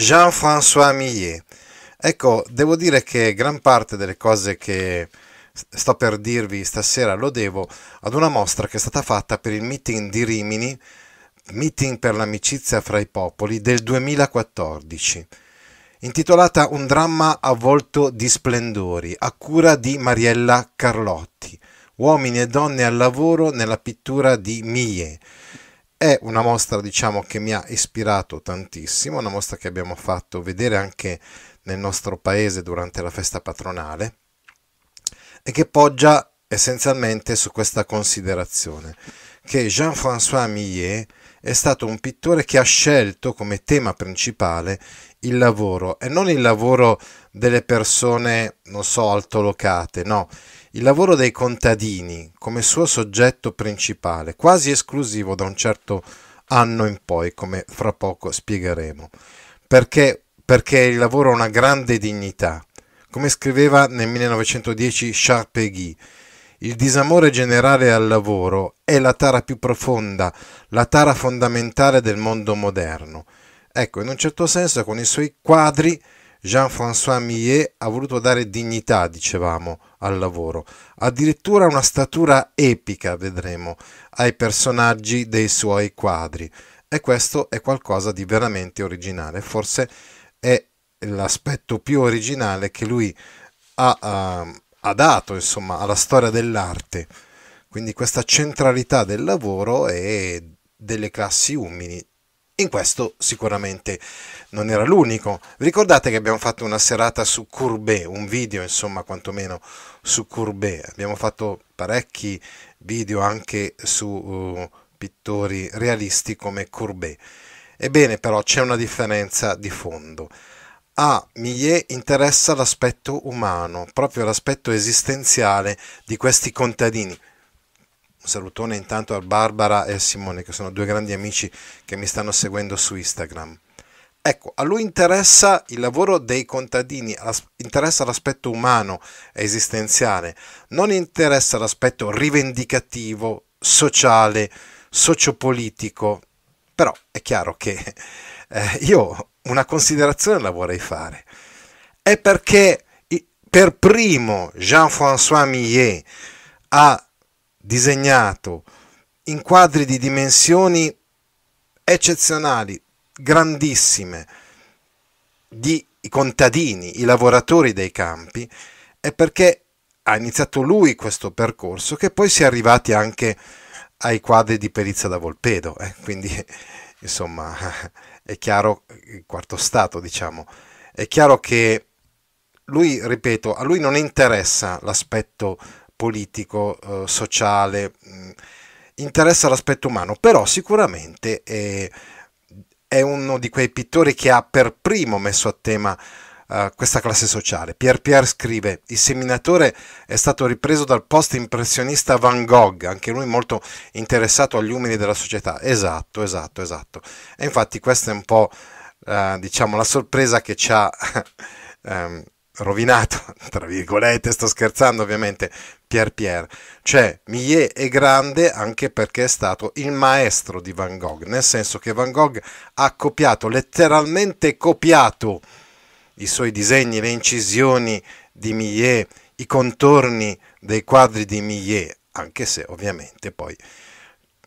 Jean-François Millet. Ecco, devo dire che gran parte delle cose che sto per dirvi stasera lo devo ad una mostra che è stata fatta per il meeting di Rimini, meeting per l'amicizia fra i popoli del 2014, intitolata Un dramma avvolto di splendori, a cura di Mariella Carlotti, uomini e donne al lavoro nella pittura di Millet è una mostra diciamo che mi ha ispirato tantissimo, una mostra che abbiamo fatto vedere anche nel nostro paese durante la festa patronale e che poggia essenzialmente su questa considerazione che Jean-François Millet è stato un pittore che ha scelto come tema principale il lavoro e non il lavoro delle persone, non so, altolocate, no, il lavoro dei contadini come suo soggetto principale, quasi esclusivo da un certo anno in poi, come fra poco spiegheremo, perché, perché il lavoro ha una grande dignità. Come scriveva nel 1910 Charles Charpegui, il disamore generale al lavoro è la tara più profonda, la tara fondamentale del mondo moderno. Ecco, in un certo senso con i suoi quadri Jean-François Millet ha voluto dare dignità, dicevamo, al lavoro, addirittura una statura epica, vedremo, ai personaggi dei suoi quadri. E questo è qualcosa di veramente originale, forse è l'aspetto più originale che lui ha, uh, ha dato insomma, alla storia dell'arte. Quindi questa centralità del lavoro e delle classi umili, in questo sicuramente non era l'unico. Vi ricordate che abbiamo fatto una serata su Courbet, un video insomma quantomeno su Courbet. Abbiamo fatto parecchi video anche su uh, pittori realisti come Courbet. Ebbene però c'è una differenza di fondo. A Millet interessa l'aspetto umano, proprio l'aspetto esistenziale di questi contadini un salutone intanto a Barbara e a Simone, che sono due grandi amici che mi stanno seguendo su Instagram. Ecco, a lui interessa il lavoro dei contadini, interessa l'aspetto umano e esistenziale, non interessa l'aspetto rivendicativo, sociale, sociopolitico. Però è chiaro che eh, io una considerazione la vorrei fare. È perché per primo Jean-François Millet ha disegnato in quadri di dimensioni eccezionali, grandissime, di contadini, i lavoratori dei campi, è perché ha iniziato lui questo percorso che poi si è arrivati anche ai quadri di Perizza da Volpedo, eh? quindi insomma è chiaro il quarto stato, diciamo, è chiaro che lui, ripeto, a lui non interessa l'aspetto politico, eh, sociale, mh, mm, interessa l'aspetto umano, però sicuramente eh, è uno di quei pittori che ha per primo messo a tema eh, questa classe sociale. Pierre Pierre scrive, il seminatore è stato ripreso dal post-impressionista Van Gogh, anche lui molto interessato agli umili della società. Esatto, esatto, esatto. E infatti questa è un po', eh, diciamo, la sorpresa che ci ha... ehm, rovinato, tra virgolette, sto scherzando ovviamente, Pier Pierre. Cioè, Millet è grande anche perché è stato il maestro di Van Gogh, nel senso che Van Gogh ha copiato, letteralmente copiato, i suoi disegni, le incisioni di Millet, i contorni dei quadri di Millet, anche se ovviamente poi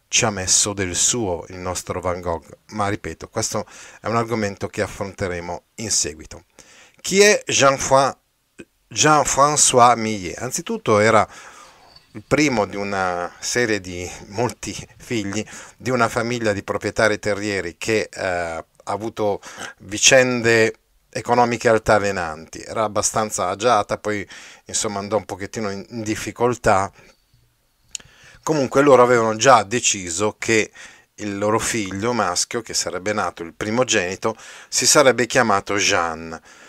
ci ha messo del suo il nostro Van Gogh, ma ripeto, questo è un argomento che affronteremo in seguito. Chi è Jean-François Millet? Anzitutto era il primo di una serie di molti figli di una famiglia di proprietari terrieri che eh, ha avuto vicende economiche altalenanti, era abbastanza agiata, poi insomma andò un pochettino in difficoltà. Comunque loro avevano già deciso che il loro figlio maschio, che sarebbe nato il primogenito, si sarebbe chiamato Jeanne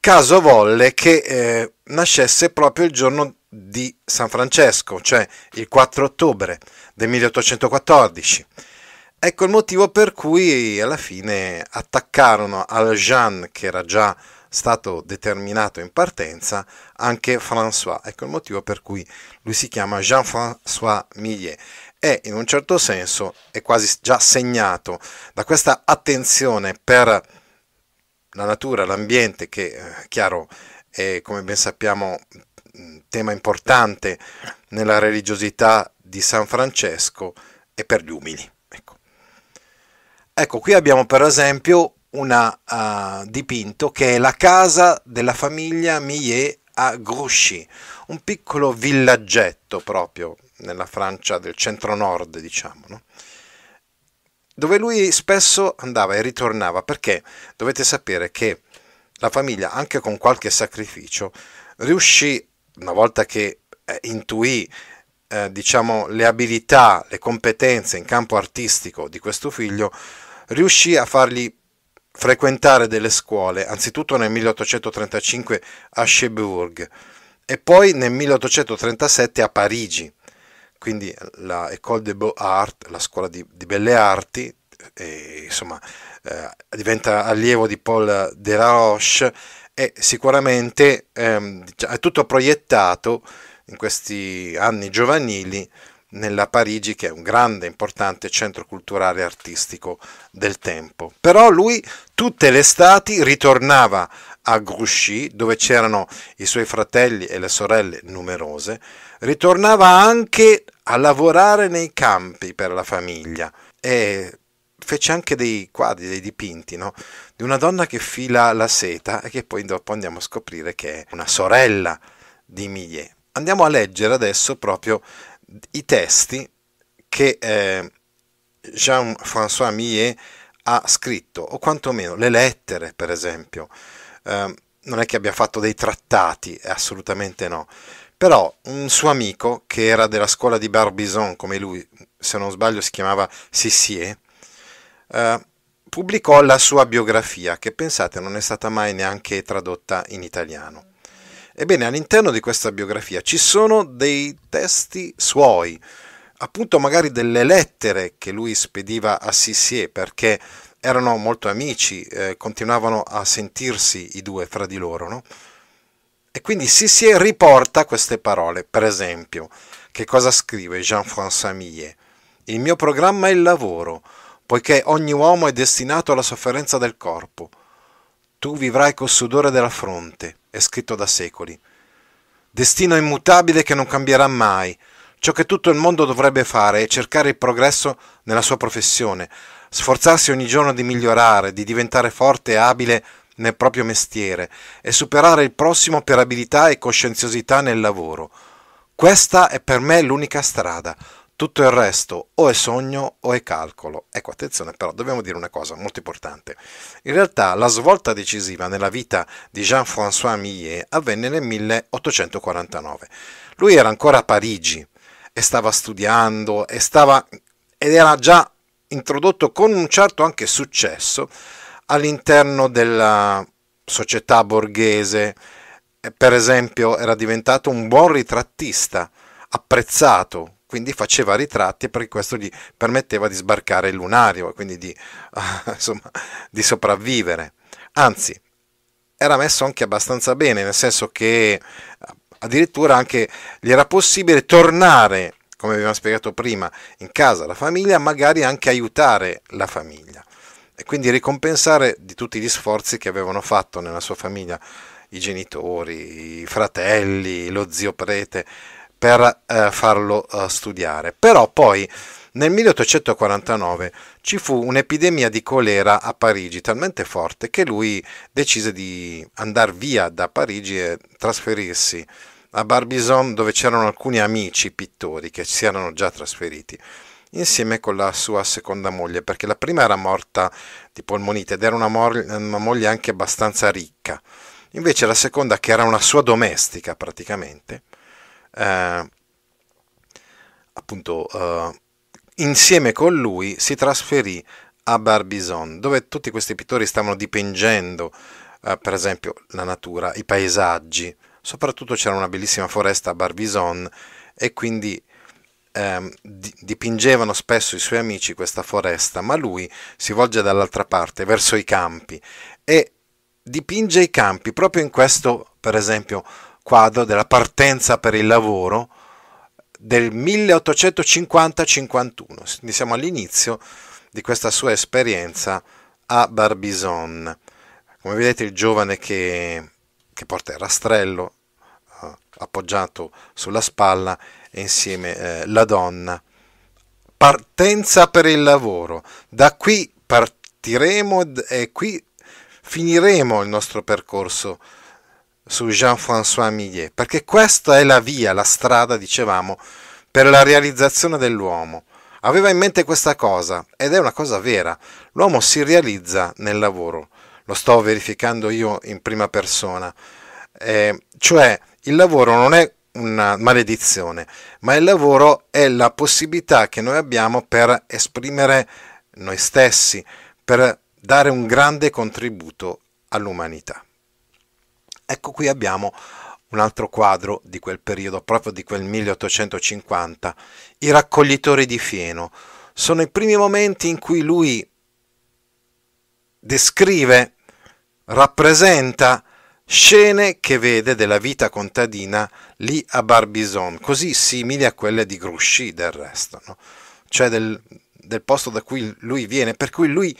caso volle che eh, nascesse proprio il giorno di San Francesco, cioè il 4 ottobre del 1814. Ecco il motivo per cui alla fine attaccarono al Jean, che era già stato determinato in partenza, anche François. Ecco il motivo per cui lui si chiama Jean-François Millet. E in un certo senso è quasi già segnato da questa attenzione per la natura, l'ambiente, che eh, chiaro è come ben sappiamo tema importante nella religiosità di San Francesco e per gli umili. Ecco, ecco qui abbiamo per esempio un uh, ah, dipinto che è la casa della famiglia Millet a Grouchy, un piccolo villaggetto proprio nella Francia del centro-nord, diciamo. No? dove lui spesso andava e ritornava perché dovete sapere che la famiglia, anche con qualche sacrificio, riuscì, una volta che eh, intuì eh, diciamo, le abilità, le competenze in campo artistico di questo figlio, riuscì a fargli frequentare delle scuole, anzitutto nel 1835 a Schaeburg e poi nel 1837 a Parigi quindi la École de Beaux-Arts, la scuola di, di belle arti, e, insomma, eh, diventa allievo di Paul Delaroche e sicuramente ehm, è tutto proiettato in questi anni giovanili nella Parigi che è un grande importante centro culturale e artistico del tempo. Però lui tutte le estati ritornava a Grouchy, dove c'erano i suoi fratelli e le sorelle numerose, ritornava anche a lavorare nei campi per la famiglia e fece anche dei quadri, dei dipinti, no? di una donna che fila la seta e che poi dopo andiamo a scoprire che è una sorella di Millet. Andiamo a leggere adesso proprio i testi che eh, Jean-François Millet ha scritto, o quantomeno le lettere, per esempio, Ehm, non è che abbia fatto dei trattati, eh, assolutamente no. Però un suo amico, che era della scuola di Barbizon, come lui, se non sbaglio si chiamava Sissier, eh, pubblicò la sua biografia, che pensate non è stata mai neanche tradotta in italiano. Ebbene, all'interno di questa biografia ci sono dei testi suoi, appunto magari delle lettere che lui spediva a Sissier, perché erano molto amici, eh, continuavano a sentirsi i due fra di loro, no? E quindi Sissier riporta queste parole, per esempio, che cosa scrive Jean-François Millet? Il mio programma è il lavoro, poiché ogni uomo è destinato alla sofferenza del corpo. Tu vivrai col sudore della fronte, è scritto da secoli. Destino immutabile che non cambierà mai. Ciò che tutto il mondo dovrebbe fare è cercare il progresso nella sua professione, sforzarsi ogni giorno di migliorare, di diventare forte e abile nel proprio mestiere e superare il prossimo per abilità e coscienziosità nel lavoro. Questa è per me l'unica strada. Tutto il resto o è sogno o è calcolo. Ecco, attenzione però, dobbiamo dire una cosa molto importante. In realtà la svolta decisiva nella vita di Jean-François Millet avvenne nel 1849. Lui era ancora a Parigi e stava studiando e stava, ed era già introdotto con un certo anche successo all'interno della società borghese. Eh, per esempio era diventato un buon ritrattista, apprezzato, quindi faceva ritratti perché questo gli permetteva di sbarcare il lunario, e quindi di, insomma, di sopravvivere. Anzi, era messo anche abbastanza bene, nel senso che eh, addirittura anche gli era possibile tornare come abbiamo spiegato prima, in casa la famiglia, magari anche aiutare la famiglia e quindi ricompensare di tutti gli sforzi che avevano fatto nella sua famiglia i genitori, i fratelli, lo zio prete per eh, farlo eh, studiare. Però poi nel 1849 ci fu un'epidemia di colera a Parigi talmente forte che lui decise di andare via da Parigi e trasferirsi a Barbizon dove c'erano alcuni amici pittori che si erano già trasferiti insieme con la sua seconda moglie perché la prima era morta di polmonite ed era una, una moglie anche abbastanza ricca invece la seconda che era una sua domestica praticamente eh, appunto eh, insieme con lui si trasferì a Barbizon dove tutti questi pittori stavano dipingendo eh, per esempio la natura, i paesaggi soprattutto c'era una bellissima foresta a Barbizon e quindi ehm, dipingevano spesso i suoi amici questa foresta, ma lui si volge dall'altra parte, verso i campi, e dipinge i campi proprio in questo, per esempio, quadro della partenza per il lavoro del 1850-51. Quindi siamo all'inizio di questa sua esperienza a Barbizon. Come vedete il giovane che che porta il rastrello eh, appoggiato sulla spalla e insieme eh, la donna. Partenza per il lavoro. Da qui partiremo e eh, qui finiremo il nostro percorso su Jean-François Millet, perché questa è la via, la strada, dicevamo, per la realizzazione dell'uomo. Aveva in mente questa cosa ed è una cosa vera. L'uomo si realizza nel lavoro lo sto verificando io in prima persona. Eh, cioè il lavoro non è una maledizione, ma il lavoro è la possibilità che noi abbiamo per esprimere noi stessi, per dare un grande contributo all'umanità. Ecco qui abbiamo un altro quadro di quel periodo, proprio di quel 1850, I raccoglitori di fieno. Sono i primi momenti in cui lui descrive rappresenta scene che vede della vita contadina lì a Barbizon, così simili a quelle di Grouchy del resto, no? cioè del, del posto da cui lui viene, per cui lui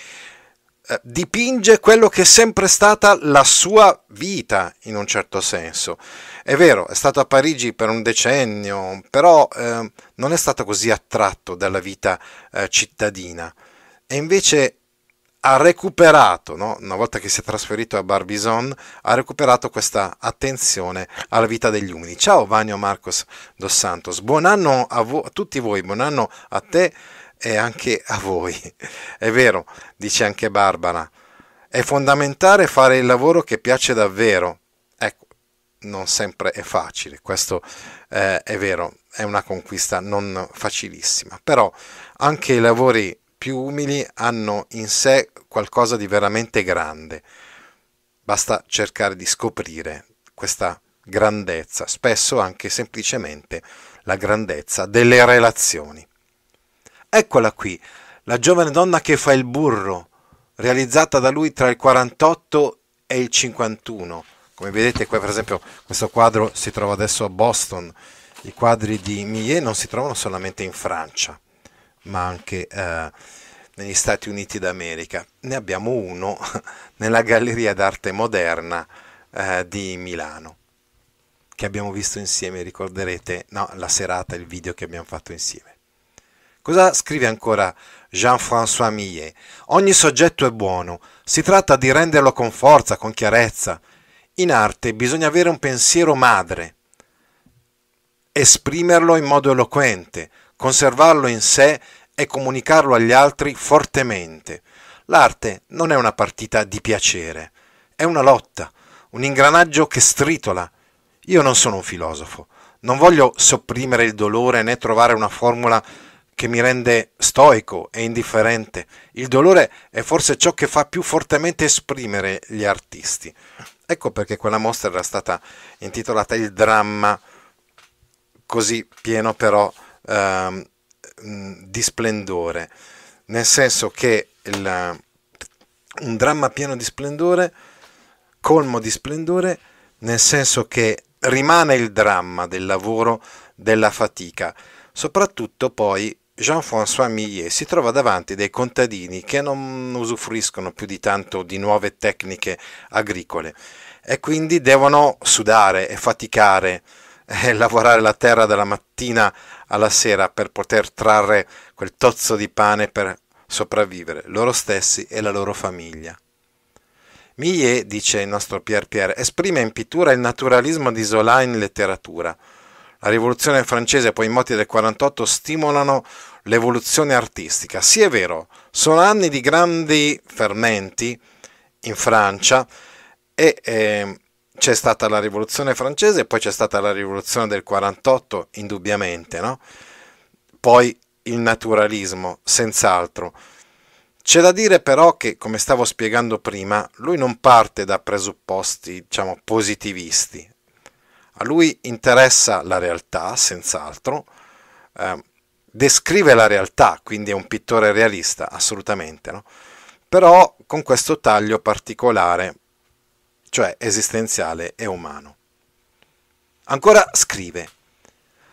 eh, dipinge quello che è sempre stata la sua vita in un certo senso. È vero, è stato a Parigi per un decennio, però eh, non è stato così attratto dalla vita eh, cittadina. E invece ha recuperato, no? una volta che si è trasferito a Barbizon, ha recuperato questa attenzione alla vita degli uomini. Ciao Vanio Marcos Dos Santos, buon anno a, vo- a tutti voi, buon anno a te e anche a voi. È vero, dice anche Barbara, è fondamentale fare il lavoro che piace davvero. Ecco, non sempre è facile, questo eh, è vero, è una conquista non facilissima, però anche i lavori più umili hanno in sé qualcosa di veramente grande. Basta cercare di scoprire questa grandezza, spesso anche semplicemente la grandezza delle relazioni. Eccola qui, la giovane donna che fa il burro, realizzata da lui tra il 48 e il 51. Come vedete qua per esempio questo quadro si trova adesso a Boston, i quadri di Millet non si trovano solamente in Francia, ma anche eh, negli Stati Uniti d'America. Ne abbiamo uno nella Galleria d'Arte Moderna eh, di Milano, che abbiamo visto insieme, ricorderete, no, la serata, il video che abbiamo fatto insieme. Cosa scrive ancora Jean-François Millet? Ogni soggetto è buono, si tratta di renderlo con forza, con chiarezza. In arte bisogna avere un pensiero madre, esprimerlo in modo eloquente, conservarlo in sé e comunicarlo agli altri fortemente. L'arte non è una partita di piacere, è una lotta, un ingranaggio che stritola. Io non sono un filosofo, non voglio sopprimere il dolore né trovare una formula che mi rende stoico e indifferente. Il dolore è forse ciò che fa più fortemente esprimere gli artisti. Ecco perché quella mostra era stata intitolata Il dramma, così pieno però ehm, di splendore, nel senso che il, un dramma pieno di splendore, colmo di splendore, nel senso che rimane il dramma del lavoro, della fatica. Soprattutto poi Jean-François Millet si trova davanti dei contadini che non usufruiscono più di tanto di nuove tecniche agricole e quindi devono sudare e faticare eh, lavorare la terra dalla mattina alla sera per poter trarre quel tozzo di pane per sopravvivere, loro stessi e la loro famiglia. Millet, dice il nostro Pierre Pierre, esprime in pittura il naturalismo di Zola in letteratura. La rivoluzione francese e poi i moti del 48 stimolano l'evoluzione artistica. Sì è vero, sono anni di grandi fermenti in Francia e eh, c'è stata la rivoluzione francese e poi c'è stata la rivoluzione del 48, indubbiamente, no? Poi il naturalismo, senz'altro. C'è da dire però che, come stavo spiegando prima, lui non parte da presupposti, diciamo, positivisti. A lui interessa la realtà, senz'altro, eh, descrive la realtà, quindi è un pittore realista, assolutamente, no? Però con questo taglio particolare cioè esistenziale e umano. Ancora scrive,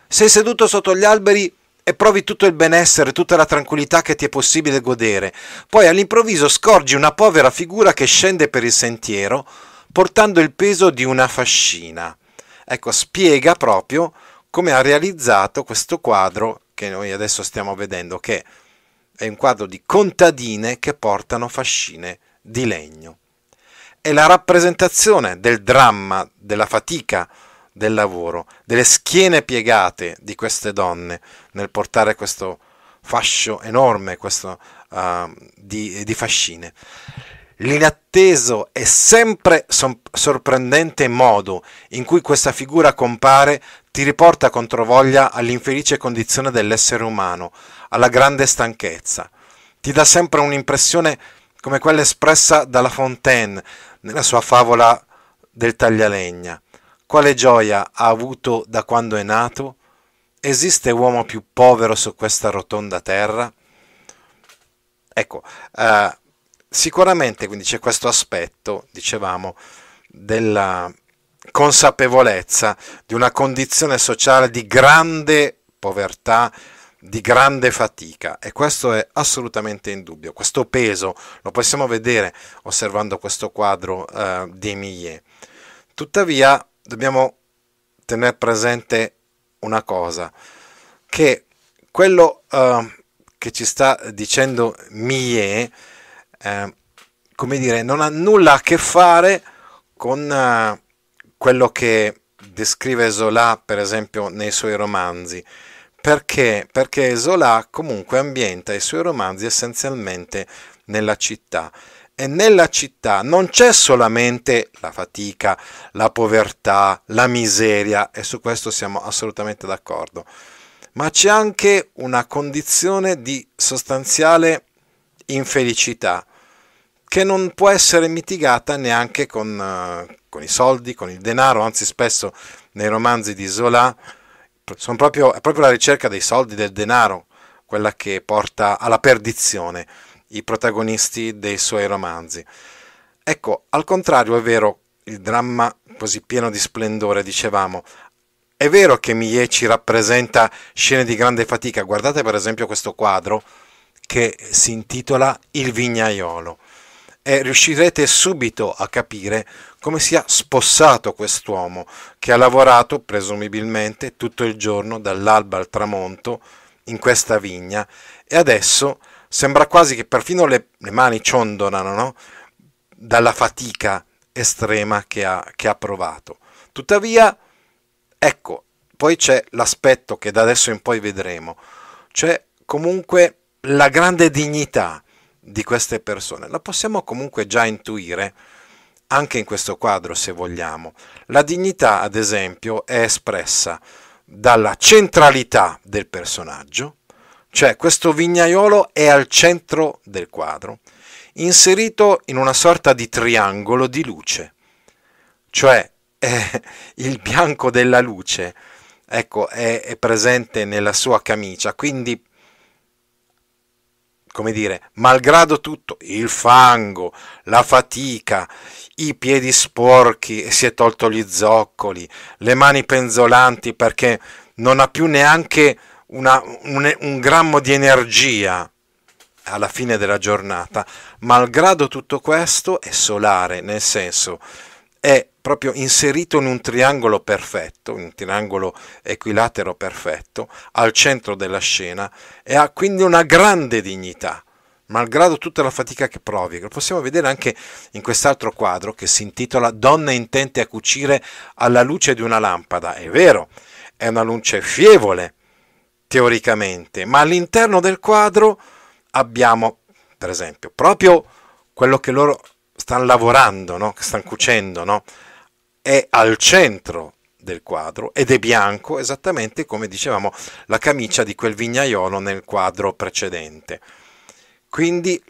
sei seduto sotto gli alberi e provi tutto il benessere, tutta la tranquillità che ti è possibile godere, poi all'improvviso scorgi una povera figura che scende per il sentiero portando il peso di una fascina. Ecco, spiega proprio come ha realizzato questo quadro che noi adesso stiamo vedendo, che è un quadro di contadine che portano fascine di legno è la rappresentazione del dramma, della fatica del lavoro, delle schiene piegate di queste donne nel portare questo fascio enorme questo, uh, di, di, fascine. L'inatteso e sempre sorprendente modo in cui questa figura compare ti riporta controvoglia all'infelice condizione dell'essere umano, alla grande stanchezza. Ti dà sempre un'impressione come quella espressa dalla Fontaine nella sua favola del taglialegna. Quale gioia ha avuto da quando è nato? Esiste uomo più povero su questa rotonda terra? Ecco, eh, sicuramente quindi c'è questo aspetto, dicevamo, della consapevolezza di una condizione sociale di grande povertà, di grande fatica e questo è assolutamente in dubbio. Questo peso lo possiamo vedere osservando questo quadro eh, di Millet. Tuttavia dobbiamo tenere presente una cosa, che quello eh, che ci sta dicendo Millet, eh, come dire, non ha nulla a che fare con eh, quello che descrive Zola, per esempio, nei suoi romanzi perché? Perché Zola comunque ambienta i suoi romanzi essenzialmente nella città. E nella città non c'è solamente la fatica, la povertà, la miseria, e su questo siamo assolutamente d'accordo, ma c'è anche una condizione di sostanziale infelicità che non può essere mitigata neanche con, eh, con i soldi, con il denaro, anzi spesso nei romanzi di Zola proprio, è proprio la ricerca dei soldi, del denaro, quella che porta alla perdizione i protagonisti dei suoi romanzi. Ecco, al contrario è vero, il dramma così pieno di splendore, dicevamo, è vero che Mie ci rappresenta scene di grande fatica, guardate per esempio questo quadro che si intitola Il vignaiolo e riuscirete subito a capire come sia spossato quest'uomo che ha lavorato presumibilmente tutto il giorno dall'alba al tramonto in questa vigna e adesso sembra quasi che perfino le, le mani ciondolano no? dalla fatica estrema che ha, che ha provato. Tuttavia, ecco, poi c'è l'aspetto che da adesso in poi vedremo, cioè comunque la grande dignità di queste persone. La possiamo comunque già intuire anche in questo quadro se vogliamo. La dignità, ad esempio, è espressa dalla centralità del personaggio, cioè questo vignaiolo è al centro del quadro, inserito in una sorta di triangolo di luce, cioè eh, il bianco della luce, ecco, è, è presente nella sua camicia, quindi come dire, malgrado tutto, il fango, la fatica, i piedi sporchi, e si è tolto gli zoccoli, le mani penzolanti perché non ha più neanche una, un, un grammo di energia alla fine della giornata, malgrado tutto questo è solare, nel senso è proprio inserito in un triangolo perfetto, un triangolo equilatero perfetto, al centro della scena e ha quindi una grande dignità malgrado tutta la fatica che provi. Lo possiamo vedere anche in quest'altro quadro che si intitola Donne intente a cucire alla luce di una lampada. È vero, è una luce fievole, teoricamente, ma all'interno del quadro abbiamo, per esempio, proprio quello che loro stanno lavorando, no? che stanno cucendo, no? è al centro del quadro ed è bianco esattamente come dicevamo la camicia di quel vignaiolo nel quadro precedente. Quindi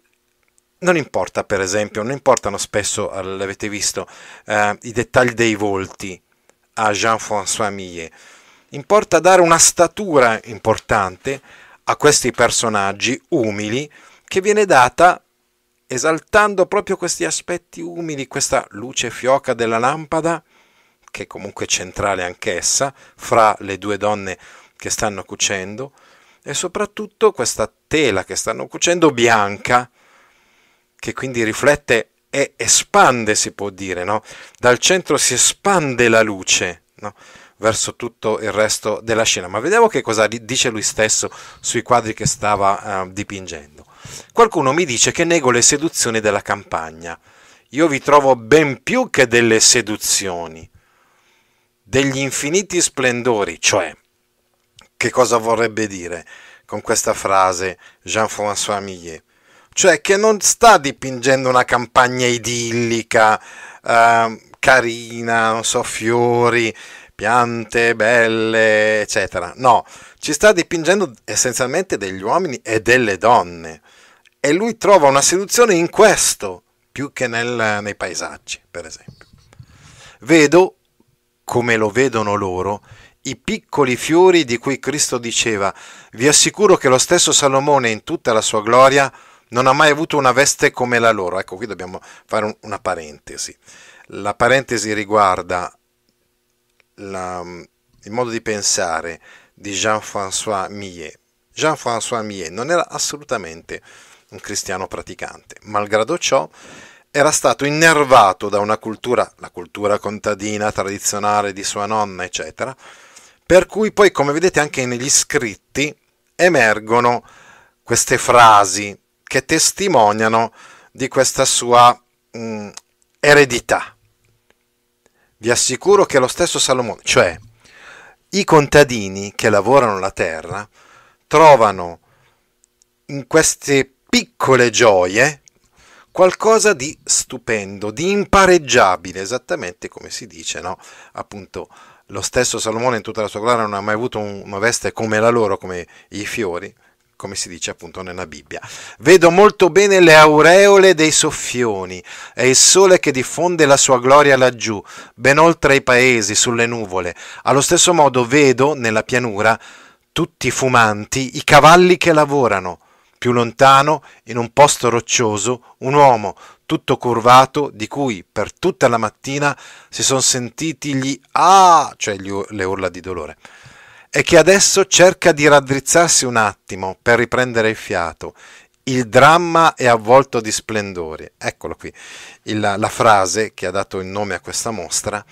non importa per esempio, non importano spesso, eh, l'avete visto, eh, i dettagli dei volti a Jean-François Millet, importa dare una statura importante a questi personaggi umili che viene data esaltando proprio questi aspetti umili, questa luce fioca della lampada, che è comunque centrale anch'essa, fra le due donne che stanno cucendo, e soprattutto questa tela che stanno cucendo bianca, che quindi riflette e espande, si può dire, no? dal centro si espande la luce. No? verso tutto il resto della scena. Ma vediamo che cosa dice lui stesso sui quadri che stava eh, dipingendo. Qualcuno mi dice che nego le seduzioni della campagna. Io vi trovo ben più che delle seduzioni, degli infiniti splendori, cioè. Che cosa vorrebbe dire con questa frase Jean-François Millet? Cioè che non sta dipingendo una campagna idillica, eh, carina, non so, fiori, piante belle, eccetera. No, ci sta dipingendo essenzialmente degli uomini e delle donne e lui trova una seduzione in questo più che nel, nei paesaggi, per esempio. Vedo, come lo vedono loro, i piccoli fiori di cui Cristo diceva, vi assicuro che lo stesso Salomone in tutta la sua gloria non ha mai avuto una veste come la loro. Ecco, qui dobbiamo fare una parentesi. La parentesi riguarda la, il modo di pensare di Jean-François Millet. Jean-François Millet non era assolutamente un cristiano praticante. Malgrado ciò, era stato innervato da una cultura, la cultura contadina tradizionale di sua nonna, eccetera, per cui poi, come vedete anche negli scritti, emergono queste frasi che testimoniano di questa sua mh, mm, eredità. Vi assicuro che lo stesso Salomone, cioè i contadini che lavorano la terra, trovano in queste piccole gioie qualcosa di stupendo, di impareggiabile, esattamente come si dice, no? Appunto, lo stesso Salomone in tutta la sua gloria non ha mai avuto una veste come la loro, come i fiori, come si dice appunto nella Bibbia. Vedo molto bene le aureole dei soffioni, è il sole che diffonde la sua gloria laggiù, ben oltre i paesi, sulle nuvole. Allo stesso modo vedo, nella pianura, tutti fumanti, i cavalli che lavorano, più lontano, in un posto roccioso, un uomo tutto curvato di cui per tutta la mattina si sono sentiti gli ah, cioè gli, le urla di dolore, e che adesso cerca di raddrizzarsi un attimo per riprendere il fiato. Il dramma è avvolto di splendori. Eccolo qui, il, la frase che ha dato il nome a questa mostra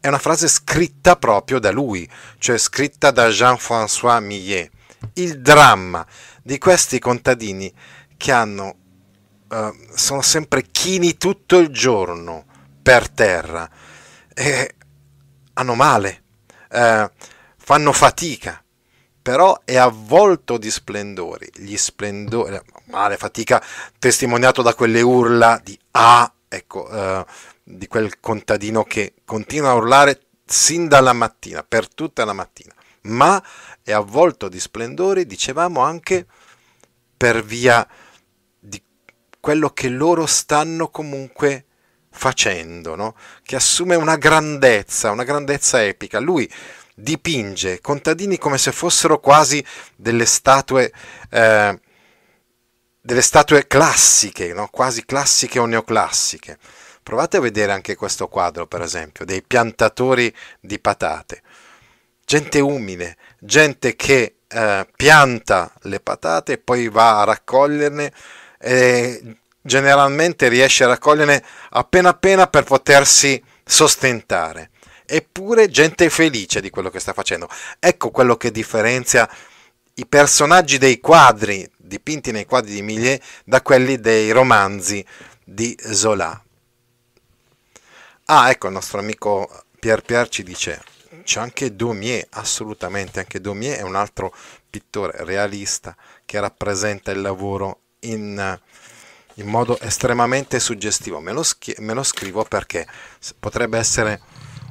è una frase scritta proprio da lui, cioè scritta da Jean-François Millet. Il dramma di questi contadini che hanno, eh, sono sempre chini tutto il giorno per terra e hanno male, eh, fanno fatica, però è avvolto di splendori, gli splendori, male fatica testimoniato da quelle urla di ah, ecco, eh, di quel contadino che continua a urlare sin dalla mattina, per tutta la mattina, ma e avvolto di splendori, dicevamo anche per via di quello che loro stanno comunque facendo, no? che assume una grandezza, una grandezza epica. Lui dipinge contadini come se fossero quasi delle statue, eh, delle statue classiche, no? quasi classiche o neoclassiche. Provate a vedere anche questo quadro, per esempio, dei piantatori di patate gente umile, gente che eh, pianta le patate e poi va a raccoglierne e generalmente riesce a raccoglierne appena appena per potersi sostentare. Eppure gente felice di quello che sta facendo. Ecco quello che differenzia i personaggi dei quadri dipinti nei quadri di Millet da quelli dei romanzi di Zola. Ah, ecco il nostro amico Pier Pier ci dice c'è anche Daumier, assolutamente, anche Daumier è un altro pittore realista che rappresenta il lavoro in, eh, in modo estremamente suggestivo. Me lo, me lo scrivo perché potrebbe essere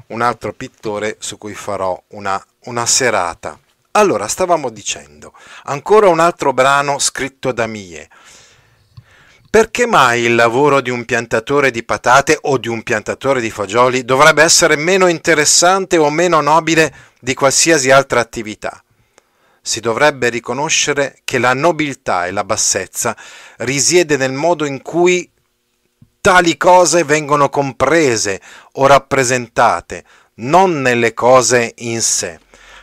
un altro pittore su cui farò una, una serata. Allora, stavamo dicendo, ancora un altro brano scritto da Mie. Perché mai il lavoro di un piantatore di patate o di un piantatore di fagioli dovrebbe essere meno interessante o meno nobile di qualsiasi altra attività? Si dovrebbe riconoscere che la nobiltà e la bassezza risiede nel modo in cui tali cose vengono comprese o rappresentate, non nelle cose in sé.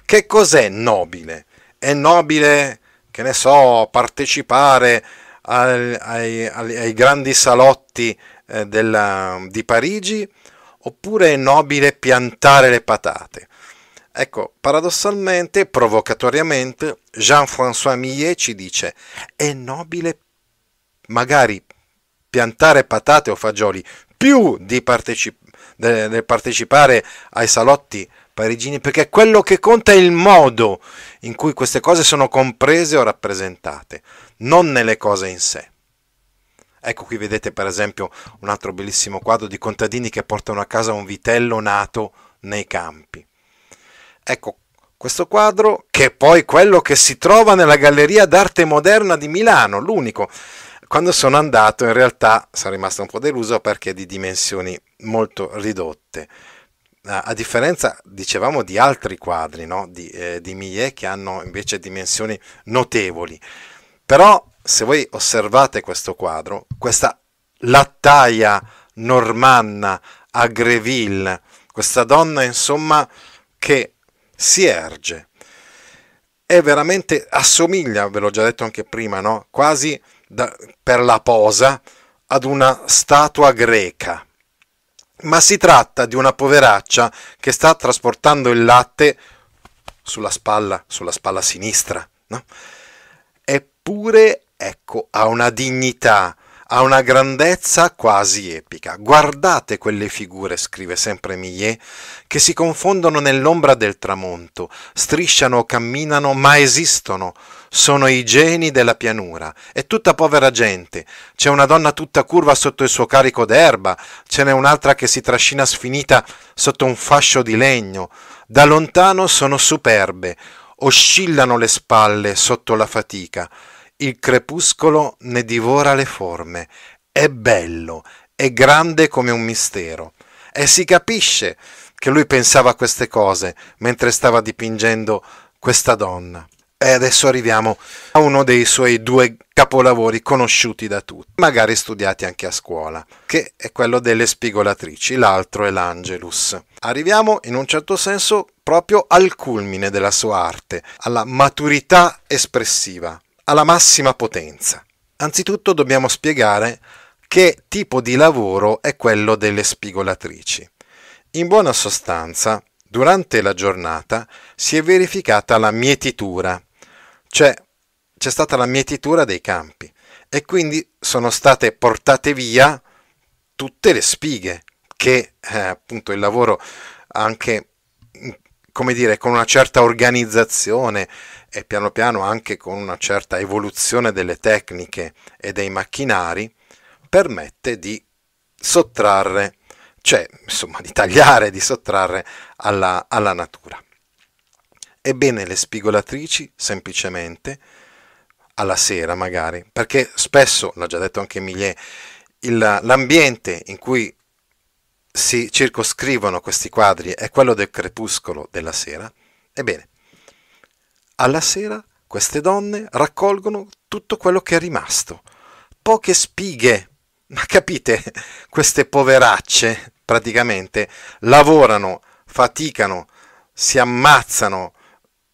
Che cos'è nobile? È nobile, che ne so, partecipare a ai, ai, ai grandi salotti eh, della, di Parigi oppure è nobile piantare le patate? Ecco, paradossalmente, provocatoriamente, Jean-François Millet ci dice è nobile magari piantare patate o fagioli più di parteci- de- partecipare ai salotti parigini, perché quello che conta è il modo in cui queste cose sono comprese o rappresentate non nelle cose in sé. Ecco qui vedete per esempio un altro bellissimo quadro di contadini che portano a casa un vitello nato nei campi. Ecco questo quadro che è poi quello che si trova nella Galleria d'Arte Moderna di Milano, l'unico. Quando sono andato in realtà sono rimasto un po' deluso perché è di dimensioni molto ridotte. A differenza, dicevamo, di altri quadri no? di, eh, di Millet che hanno invece dimensioni notevoli. Però se voi osservate questo quadro, questa lattaia normanna a Greville, questa donna insomma che si erge, è veramente, assomiglia, ve l'ho già detto anche prima, no? quasi da, per la posa ad una statua greca. Ma si tratta di una poveraccia che sta trasportando il latte sulla spalla, sulla spalla sinistra. No? eppure, ecco, ha una dignità, ha una grandezza quasi epica. Guardate quelle figure, scrive sempre Millet, che si confondono nell'ombra del tramonto, strisciano o camminano, ma esistono. Sono i geni della pianura. È tutta povera gente. C'è una donna tutta curva sotto il suo carico d'erba, ce n'è un'altra che si trascina sfinita sotto un fascio di legno. Da lontano sono superbe, oscillano le spalle sotto la fatica il crepuscolo ne divora le forme, è bello, è grande come un mistero. E si capisce che lui pensava a queste cose mentre stava dipingendo questa donna. E adesso arriviamo a uno dei suoi due capolavori conosciuti da tutti, magari studiati anche a scuola, che è quello delle spigolatrici, l'altro è l'Angelus. Arriviamo in un certo senso proprio al culmine della sua arte, alla maturità espressiva alla massima potenza. Anzitutto dobbiamo spiegare che tipo di lavoro è quello delle spigolatrici. In buona sostanza, durante la giornata si è verificata la mietitura, cioè c'è stata la mietitura dei campi e quindi sono state portate via tutte le spighe che eh, appunto il lavoro anche come dire con una certa organizzazione e piano piano anche con una certa evoluzione delle tecniche e dei macchinari, permette di sottrarre, cioè insomma di tagliare, di sottrarre alla, alla natura. Ebbene, le spigolatrici semplicemente alla sera magari, perché spesso, l'ha già detto anche Millet, l'ambiente in cui si circoscrivono questi quadri è quello del crepuscolo della sera. Ebbene, alla sera queste donne raccolgono tutto quello che è rimasto. Poche spighe. Ma capite, queste poveracce praticamente lavorano, faticano, si ammazzano,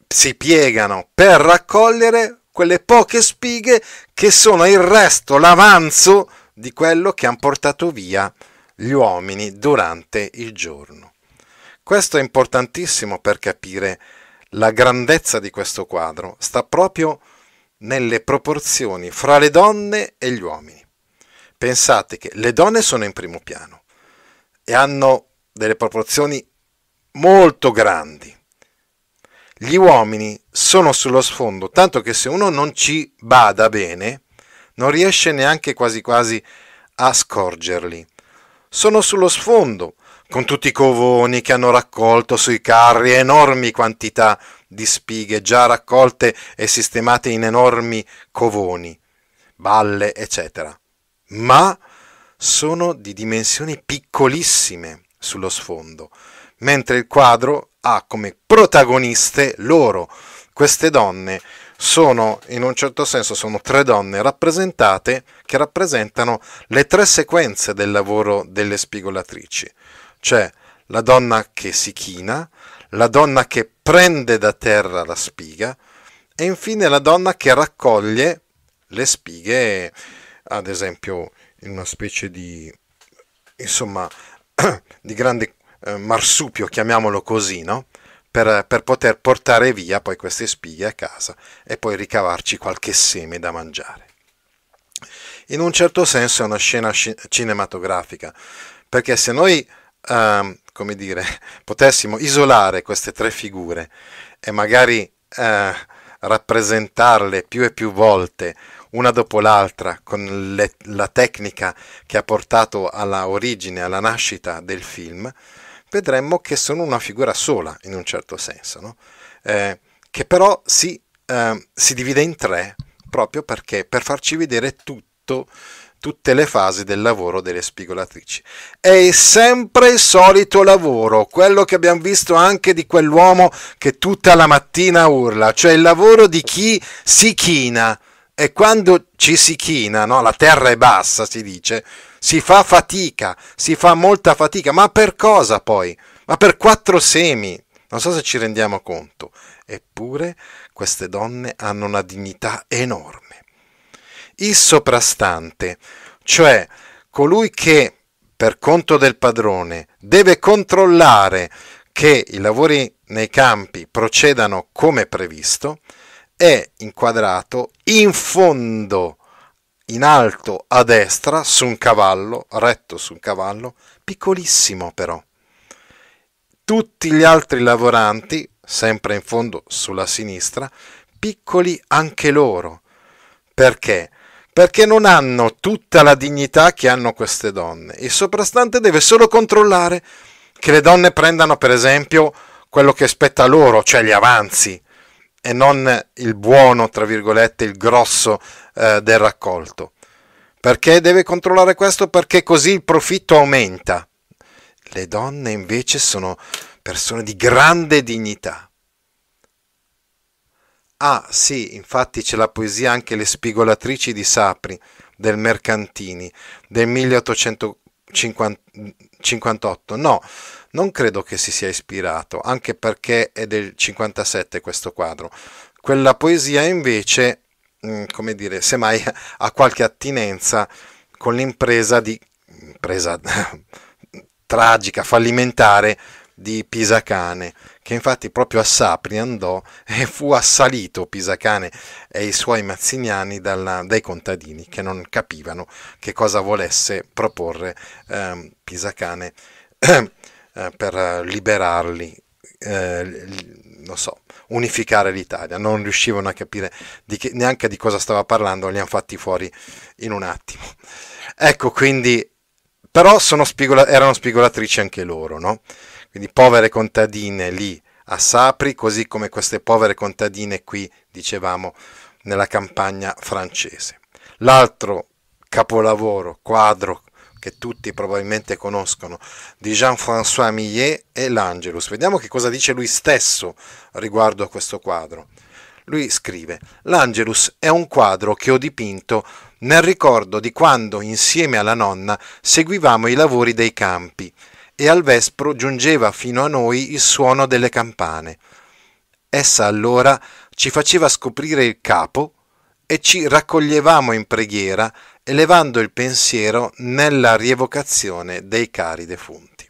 si piegano per raccogliere quelle poche spighe che sono il resto, l'avanzo di quello che hanno portato via gli uomini durante il giorno. Questo è importantissimo per capire la grandezza di questo quadro sta proprio nelle proporzioni fra le donne e gli uomini. Pensate che le donne sono in primo piano e hanno delle proporzioni molto grandi. Gli uomini sono sullo sfondo, tanto che se uno non ci bada bene, non riesce neanche quasi quasi a scorgerli. Sono sullo sfondo, con tutti i covoni che hanno raccolto sui carri enormi quantità di spighe già raccolte e sistemate in enormi covoni, balle, eccetera. Ma sono di dimensioni piccolissime sullo sfondo, mentre il quadro ha come protagoniste loro. Queste donne sono, in un certo senso, sono tre donne rappresentate che rappresentano le tre sequenze del lavoro delle spigolatrici c'è cioè, la donna che si china, la donna che prende da terra la spiga e infine la donna che raccoglie le spighe, ad esempio in una specie di, insomma, di grande eh, marsupio, chiamiamolo così, no? Per, per, poter portare via poi queste spighe a casa e poi ricavarci qualche seme da mangiare. In un certo senso è una scena cinematografica, perché se noi um, come dire, potessimo isolare queste tre figure e magari uh, rappresentarle più e più volte, una dopo l'altra, con le, la tecnica che ha portato alla origine, alla nascita del film, vedremmo che sono una figura sola, in un certo senso, no? eh, che però si, eh, si divide in tre proprio perché per farci vedere tutto tutte le fasi del lavoro delle spigolatrici. È sempre il solito lavoro, quello che abbiamo visto anche di quell'uomo che tutta la mattina urla, cioè il lavoro di chi si china. E quando ci si china, no? la terra è bassa, si dice, si fa fatica, si fa molta fatica, ma per cosa poi? Ma per quattro semi. Non so se ci rendiamo conto. Eppure queste donne hanno una dignità enorme il soprastante, cioè colui che per conto del padrone deve controllare che i lavori nei campi procedano come previsto, è inquadrato in fondo, in alto a destra, su un cavallo, retto su un cavallo, piccolissimo però. Tutti gli altri lavoranti, sempre in fondo sulla sinistra, piccoli anche loro. Perché? perché non hanno tutta la dignità che hanno queste donne. Il soprastante deve solo controllare che le donne prendano per esempio quello che spetta loro, cioè gli avanzi, e non il buono, tra virgolette, il grosso eh, del raccolto. Perché deve controllare questo? Perché così il profitto aumenta. Le donne invece sono persone di grande dignità Ah sì, infatti c'è la poesia anche Le spigolatrici di Sapri, del Mercantini, del 1858. No, non credo che si sia ispirato, anche perché è del 57 questo quadro. Quella poesia invece, mm, come dire, semmai ha qualche attinenza con l'impresa di... impresa tragica, fallimentare di Pisacane che infatti proprio a Sapri andò e fu assalito Pisacane e i suoi mazziniani dalla, dai contadini che non capivano che cosa volesse proporre eh, Pisacane eh, per liberarli, eh, non so, unificare l'Italia. Non riuscivano a capire di che, neanche di cosa stava parlando, li hanno fatti fuori in un attimo. Ecco, quindi, però spigola, erano spigolatrici anche loro, no? Quindi povere contadine lì a Sapri, così come queste povere contadine qui, dicevamo, nella campagna francese. L'altro capolavoro, quadro che tutti probabilmente conoscono, di Jean-François Millet è l'Angelus. Vediamo che cosa dice lui stesso riguardo a questo quadro. Lui scrive, l'Angelus è un quadro che ho dipinto nel ricordo di quando insieme alla nonna seguivamo i lavori dei campi e al vespro giungeva fino a noi il suono delle campane. Essa allora ci faceva scoprire il capo e ci raccoglievamo in preghiera, elevando il pensiero nella rievocazione dei cari defunti.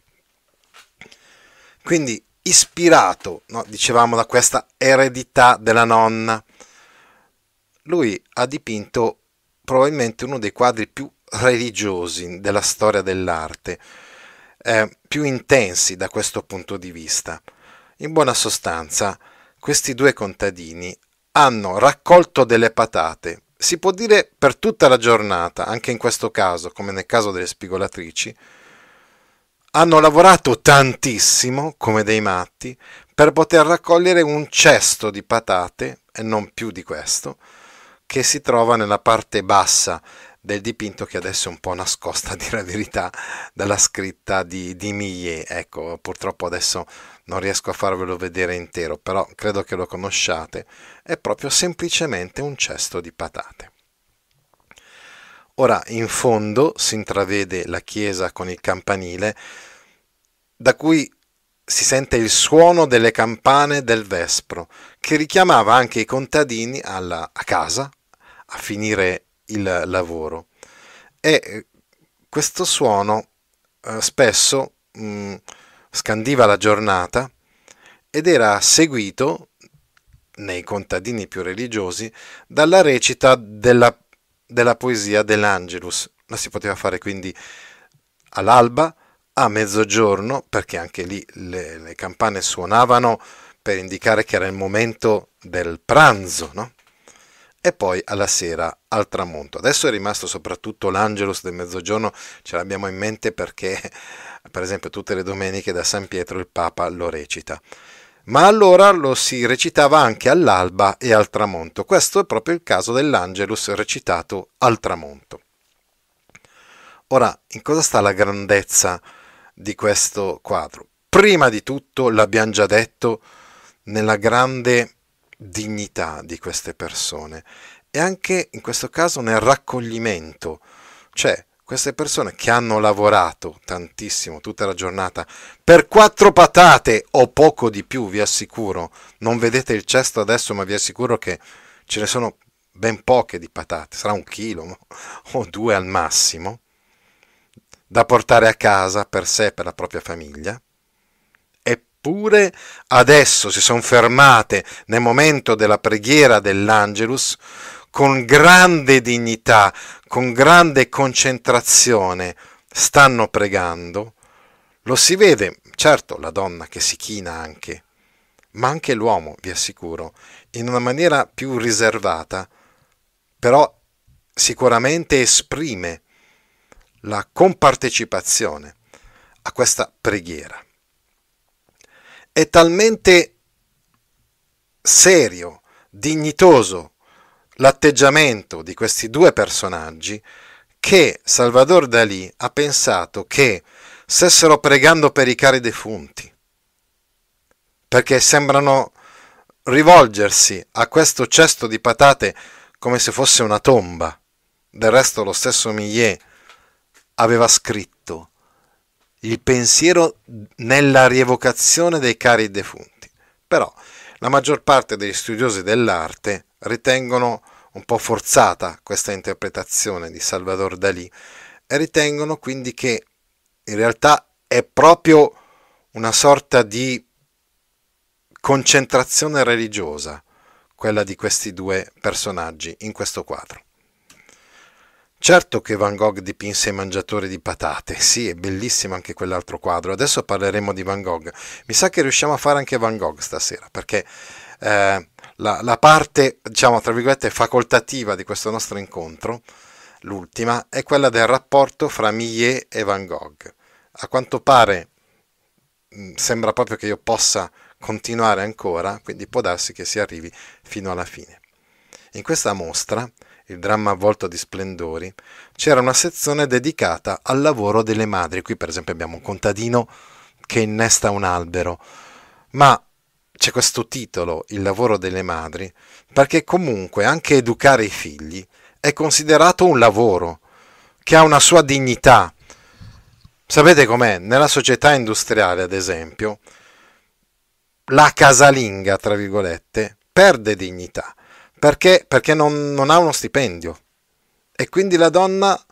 Quindi ispirato, no, dicevamo, da questa eredità della nonna, lui ha dipinto probabilmente uno dei quadri più religiosi della storia dell'arte eh, più intensi da questo punto di vista. In buona sostanza, questi due contadini hanno raccolto delle patate, si può dire per tutta la giornata, anche in questo caso, come nel caso delle spigolatrici, hanno lavorato tantissimo, come dei matti, per poter raccogliere un cesto di patate, e non più di questo, che si trova nella parte bassa del dipinto che adesso è un po' nascosta, a dire la verità, dalla scritta di, di Millet. Ecco, purtroppo adesso non riesco a farvelo vedere intero, però credo che lo conosciate. È proprio semplicemente un cesto di patate. Ora in fondo si intravede la chiesa con il campanile, da cui si sente il suono delle campane del vespro, che richiamava anche i contadini alla, a casa a finire il lavoro. E eh, questo suono eh, spesso mh, mm, scandiva la giornata ed era seguito nei contadini più religiosi dalla recita della, della poesia dell'Angelus. La si poteva fare quindi all'alba, a mezzogiorno, perché anche lì le, le campane suonavano per indicare che era il momento del pranzo, no? e poi alla sera al tramonto. Adesso è rimasto soprattutto l'Angelus del mezzogiorno, ce l'abbiamo in mente perché per esempio tutte le domeniche da San Pietro il Papa lo recita. Ma allora lo si recitava anche all'alba e al tramonto. Questo è proprio il caso dell'Angelus recitato al tramonto. Ora, in cosa sta la grandezza di questo quadro? Prima di tutto, l'abbiamo già detto, nella grande dignità di queste persone e anche in questo caso nel raccoglimento, cioè queste persone che hanno lavorato tantissimo tutta la giornata per quattro patate o poco di più, vi assicuro, non vedete il cesto adesso, ma vi assicuro che ce ne sono ben poche di patate, sarà un chilo o due al massimo, da portare a casa per sé e per la propria famiglia eppure adesso si sono fermate nel momento della preghiera dell'Angelus con grande dignità, con grande concentrazione, stanno pregando, lo si vede, certo, la donna che si china anche, ma anche l'uomo, vi assicuro, in una maniera più riservata, però sicuramente esprime la compartecipazione a questa preghiera è talmente serio, dignitoso l'atteggiamento di questi due personaggi che Salvador Dalì ha pensato che stessero pregando per i cari defunti, perché sembrano rivolgersi a questo cesto di patate come se fosse una tomba. Del resto lo stesso Millet aveva scritto il pensiero nella rievocazione dei cari defunti. Però la maggior parte degli studiosi dell'arte ritengono un po' forzata questa interpretazione di Salvador Dalí e ritengono quindi che in realtà è proprio una sorta di concentrazione religiosa quella di questi due personaggi in questo quadro. Certo che Van Gogh dipinse i mangiatori di patate, sì, è bellissimo anche quell'altro quadro. Adesso parleremo di Van Gogh. Mi sa che riusciamo a fare anche Van Gogh stasera, perché eh, la, la, parte, diciamo, tra virgolette, facoltativa di questo nostro incontro, l'ultima, è quella del rapporto fra Millet e Van Gogh. A quanto pare mm, sembra proprio che io possa continuare ancora, quindi può darsi che si arrivi fino alla fine. In questa mostra il dramma avvolto di splendori, c'era una sezione dedicata al lavoro delle madri. Qui per esempio abbiamo un contadino che innesta un albero, ma c'è questo titolo, Il lavoro delle madri, perché comunque anche educare i figli è considerato un lavoro che ha una sua dignità. Sapete com'è? Nella società industriale, ad esempio, la casalinga, tra virgolette, perde dignità perché? Perché non, non ha uno stipendio. E quindi la donna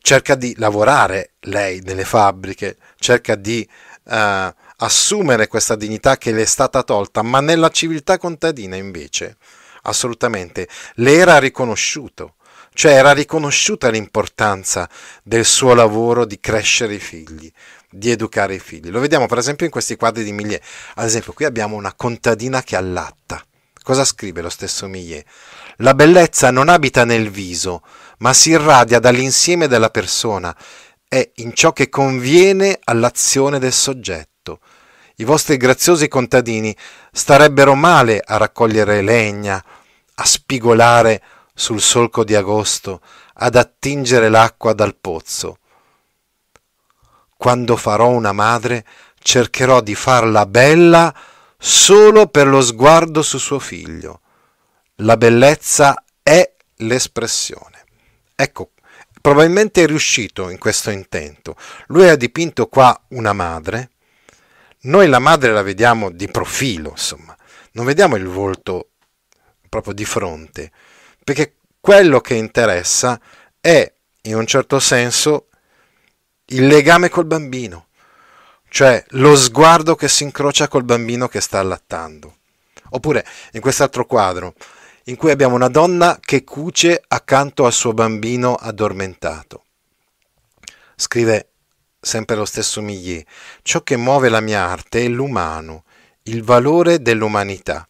cerca di lavorare lei nelle fabbriche, cerca di eh, assumere questa dignità che le è stata tolta, ma nella civiltà contadina invece, assolutamente, le era riconosciuto, cioè era riconosciuta l'importanza del suo lavoro di crescere i figli, di educare i figli. Lo vediamo per esempio in questi quadri di Millet. Ad esempio qui abbiamo una contadina che allatta. Cosa scrive lo stesso Millet? La bellezza non abita nel viso, ma si irradia dall'insieme della persona, è in ciò che conviene all'azione del soggetto. I vostri graziosi contadini starebbero male a raccogliere legna, a spigolare sul solco di agosto, ad attingere l'acqua dal pozzo. Quando farò una madre, cercherò di farla bella solo per lo sguardo su suo figlio. La bellezza è l'espressione. Ecco, probabilmente è riuscito in questo intento. Lui ha dipinto qua una madre. Noi la madre la vediamo di profilo, insomma, non vediamo il volto proprio di fronte, perché quello che interessa è, in un certo senso, il legame col bambino cioè lo sguardo che si incrocia col bambino che sta allattando. Oppure in quest'altro quadro, in cui abbiamo una donna che cuce accanto al suo bambino addormentato. Scrive sempre lo stesso Millet, ciò che muove la mia arte è l'umano, il valore dell'umanità.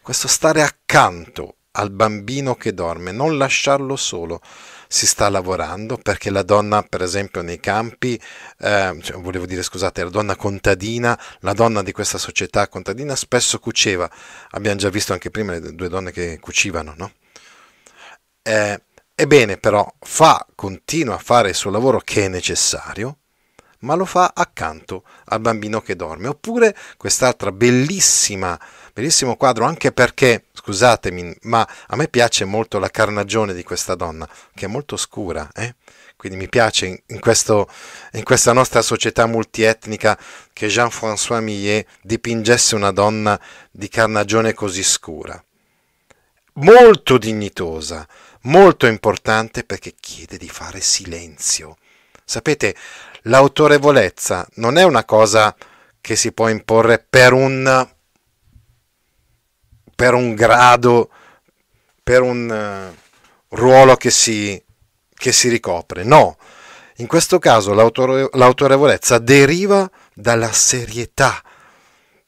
Questo stare accanto al bambino che dorme, non lasciarlo solo, si sta lavorando perché la donna per esempio nei campi, eh, cioè, volevo dire scusate, la donna contadina, la donna di questa società contadina spesso cuceva, abbiamo già visto anche prima le due donne che cucivano, no? Eh, ebbene però fa, continua a fare il suo lavoro che è necessario, ma lo fa accanto al bambino che dorme. Oppure quest'altra bellissima Bellissimo quadro anche perché, scusatemi, ma a me piace molto la carnagione di questa donna, che è molto scura, eh? quindi mi piace in, in, questo, in, questa nostra società multietnica che Jean-François Millet dipingesse una donna di carnagione così scura. Molto dignitosa, molto importante perché chiede di fare silenzio. Sapete, l'autorevolezza non è una cosa che si può imporre per un per un grado, per un eh, ruolo che si, che si ricopre. No, in questo caso l'autore, l'autorevolezza deriva dalla serietà,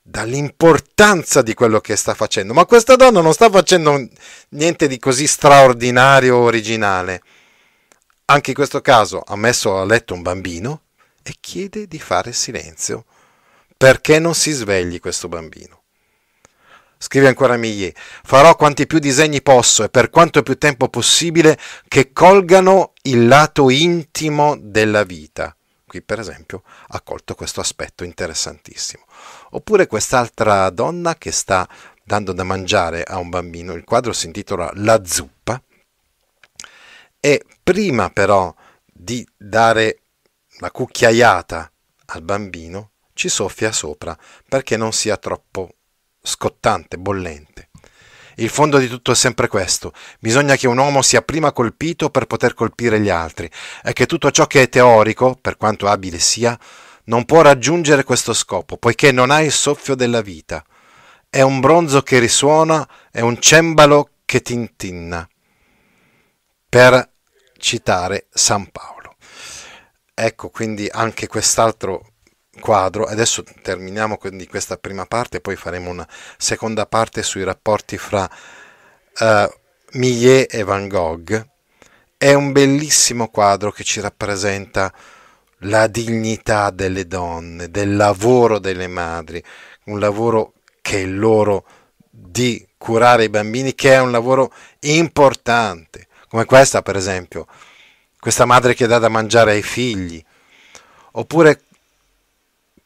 dall'importanza di quello che sta facendo. Ma questa donna non sta facendo niente di così straordinario o originale. Anche in questo caso ha messo a letto un bambino e chiede di fare silenzio. Perché non si svegli questo bambino? Scrive ancora Millet, farò quanti più disegni posso e per quanto più tempo possibile che colgano il lato intimo della vita. Qui per esempio ha colto questo aspetto interessantissimo. Oppure quest'altra donna che sta dando da mangiare a un bambino, il quadro si intitola La zuppa e prima però di dare la cucchiaiata al bambino ci soffia sopra perché non sia troppo scottante, bollente. Il fondo di tutto è sempre questo. Bisogna che un uomo sia prima colpito per poter colpire gli altri e che tutto ciò che è teorico, per quanto abile sia, non può raggiungere questo scopo, poiché non ha il soffio della vita. È un bronzo che risuona, è un cembalo che tintinna. Per citare San Paolo. Ecco quindi anche quest'altro quadro. Adesso terminiamo quindi questa prima parte, poi faremo una seconda parte sui rapporti fra uh, Millet e Van Gogh. È un bellissimo quadro che ci rappresenta la dignità delle donne, del lavoro delle madri, un lavoro che è loro di curare i bambini, che è un lavoro importante, come questa per esempio, questa madre che dà da mangiare ai figli, oppure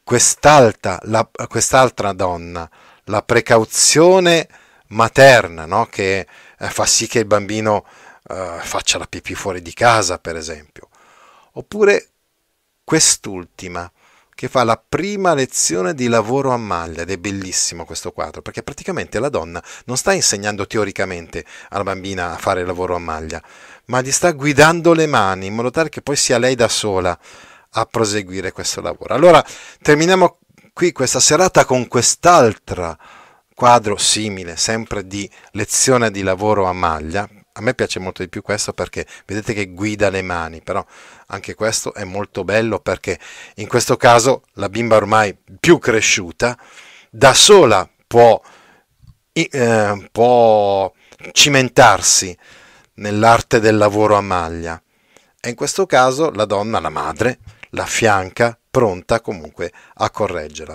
quest'altra, la, quest'altra donna, la precauzione materna no? che eh, fa sì che il bambino eh, faccia la pipì fuori di casa, per esempio, oppure quest'ultima che fa la prima lezione di lavoro a maglia ed è bellissimo questo quadro perché praticamente la donna non sta insegnando teoricamente alla bambina a fare lavoro a maglia ma gli sta guidando le mani in modo tale che poi sia lei da sola a proseguire questo lavoro. Allora terminiamo qui questa serata con quest'altra quadro simile, sempre di lezione di lavoro a maglia. A me piace molto di più questo perché vedete che guida le mani, però anche questo è molto bello perché in questo caso la bimba ormai più cresciuta da sola può, eh, può cimentarsi nell'arte del lavoro a maglia. E in questo caso la donna, la madre, la fianca pronta comunque a correggerla.